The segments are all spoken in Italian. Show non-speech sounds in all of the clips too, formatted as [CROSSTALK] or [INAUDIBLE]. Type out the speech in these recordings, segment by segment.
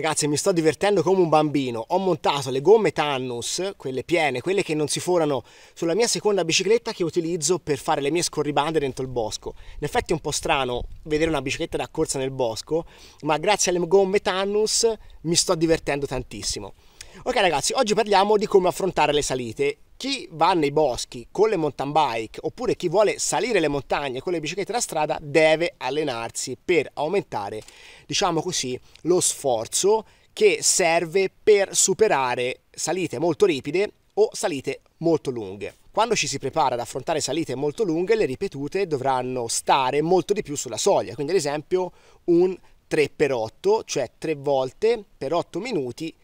Ragazzi mi sto divertendo come un bambino, ho montato le gomme Tannus, quelle piene, quelle che non si forano, sulla mia seconda bicicletta che utilizzo per fare le mie scorribande dentro il bosco. In effetti è un po' strano vedere una bicicletta da corsa nel bosco, ma grazie alle gomme Tannus mi sto divertendo tantissimo. Ok ragazzi, oggi parliamo di come affrontare le salite chi va nei boschi con le mountain bike oppure chi vuole salire le montagne con le biciclette da strada deve allenarsi per aumentare, diciamo così, lo sforzo che serve per superare salite molto ripide o salite molto lunghe. Quando ci si prepara ad affrontare salite molto lunghe, le ripetute dovranno stare molto di più sulla soglia, quindi ad esempio un 3x8, cioè 3 volte per 8 minuti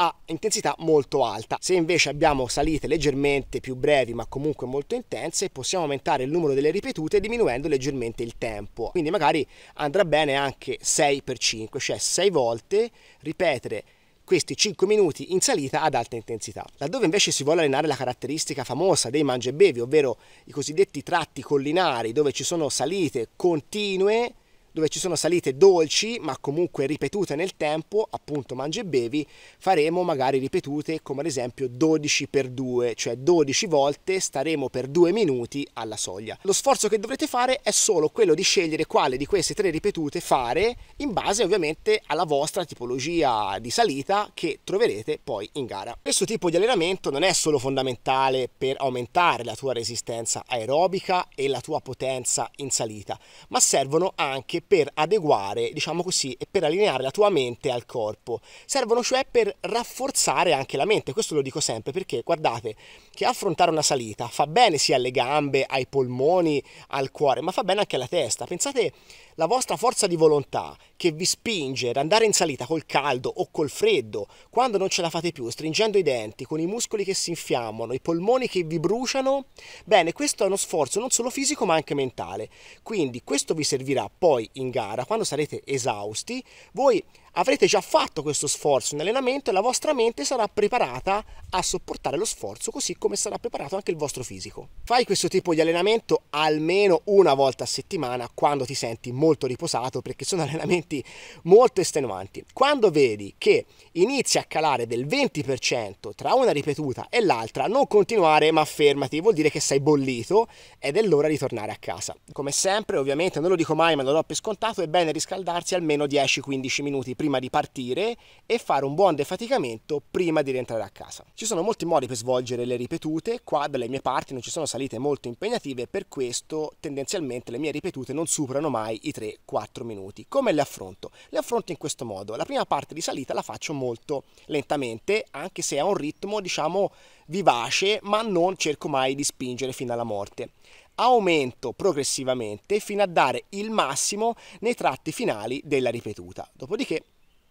a intensità molto alta. Se invece abbiamo salite leggermente più brevi ma comunque molto intense, possiamo aumentare il numero delle ripetute diminuendo leggermente il tempo. Quindi magari andrà bene anche 6x5, cioè 6 volte ripetere questi 5 minuti in salita ad alta intensità. Laddove invece si vuole allenare la caratteristica famosa dei mangia e bevi, ovvero i cosiddetti tratti collinari, dove ci sono salite continue dove ci sono salite dolci ma comunque ripetute nel tempo, appunto mangi e bevi, faremo magari ripetute come ad esempio 12 per 2, cioè 12 volte staremo per 2 minuti alla soglia. Lo sforzo che dovrete fare è solo quello di scegliere quale di queste tre ripetute fare in base ovviamente alla vostra tipologia di salita che troverete poi in gara. Questo tipo di allenamento non è solo fondamentale per aumentare la tua resistenza aerobica e la tua potenza in salita, ma servono anche per adeguare, diciamo così, e per allineare la tua mente al corpo. Servono cioè per rafforzare anche la mente, questo lo dico sempre perché guardate che affrontare una salita fa bene sia alle gambe, ai polmoni, al cuore, ma fa bene anche alla testa. Pensate la vostra forza di volontà che vi spinge ad andare in salita col caldo o col freddo, quando non ce la fate più, stringendo i denti, con i muscoli che si infiammano, i polmoni che vi bruciano, bene, questo è uno sforzo non solo fisico ma anche mentale. Quindi questo vi servirà poi in gara, quando sarete esausti, voi avrete già fatto questo sforzo in allenamento e la vostra mente sarà preparata a sopportare lo sforzo così come sarà preparato anche il vostro fisico. Fai questo tipo di allenamento almeno una volta a settimana quando ti senti molto riposato perché sono [LAUGHS] allenamenti molto estenuanti. Quando vedi che inizi a calare del 20% tra una ripetuta e l'altra, non continuare ma fermati, vuol dire che sei bollito ed è l'ora di tornare a casa. Come sempre, ovviamente non lo dico mai ma non lo do per scontato, è bene riscaldarsi almeno 10-15 minuti prima prima di partire e fare un buon defaticamento prima di rientrare a casa. Ci sono molti modi per svolgere le ripetute, qua dalle mie parti non ci sono salite molto impegnative, per questo tendenzialmente le mie ripetute non superano mai i 3-4 minuti. Come le affronto? Le affronto in questo modo, la prima parte di salita la faccio molto lentamente, anche se a un ritmo diciamo vivace, ma non cerco mai di spingere fino alla morte aumento progressivamente fino a dare il massimo nei tratti finali della ripetuta. Dopodiché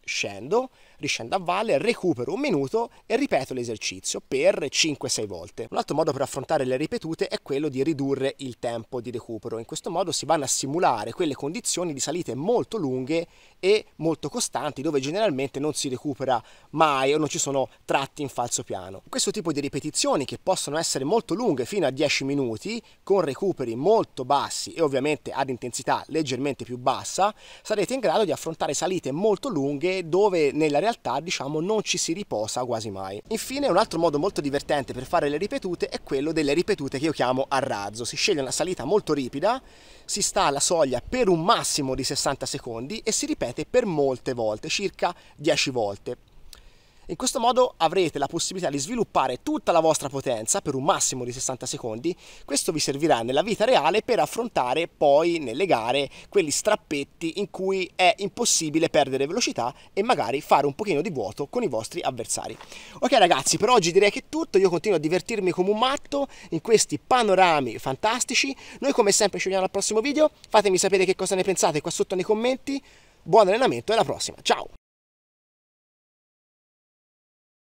scendo, riscendo a valle, recupero un minuto e ripeto l'esercizio per 5-6 volte. Un altro modo per affrontare le ripetute è quello di ridurre il tempo di recupero. In questo modo si vanno a simulare quelle condizioni di salite molto lunghe e molto costanti dove generalmente non si recupera mai o non ci sono tratti in falso piano. Questo tipo di ripetizioni che possono essere molto lunghe fino a 10 minuti con recuperi molto bassi e ovviamente ad intensità leggermente più bassa sarete in grado di affrontare salite molto lunghe dove nella realtà diciamo non ci si riposa quasi mai. Infine un altro modo molto divertente per fare le ripetute è quello delle ripetute che io chiamo a razzo. Si sceglie una salita molto ripida, si sta alla soglia per un massimo di 60 secondi e si ripete per molte volte, circa 10 volte. In questo modo avrete la possibilità di sviluppare tutta la vostra potenza per un massimo di 60 secondi. Questo vi servirà nella vita reale per affrontare poi nelle gare quegli strappetti in cui è impossibile perdere velocità e magari fare un pochino di vuoto con i vostri avversari. Ok ragazzi, per oggi direi che è tutto. Io continuo a divertirmi come un matto in questi panorami fantastici. Noi come sempre ci vediamo al prossimo video. Fatemi sapere che cosa ne pensate qua sotto nei commenti. Buon allenamento e alla prossima. Ciao!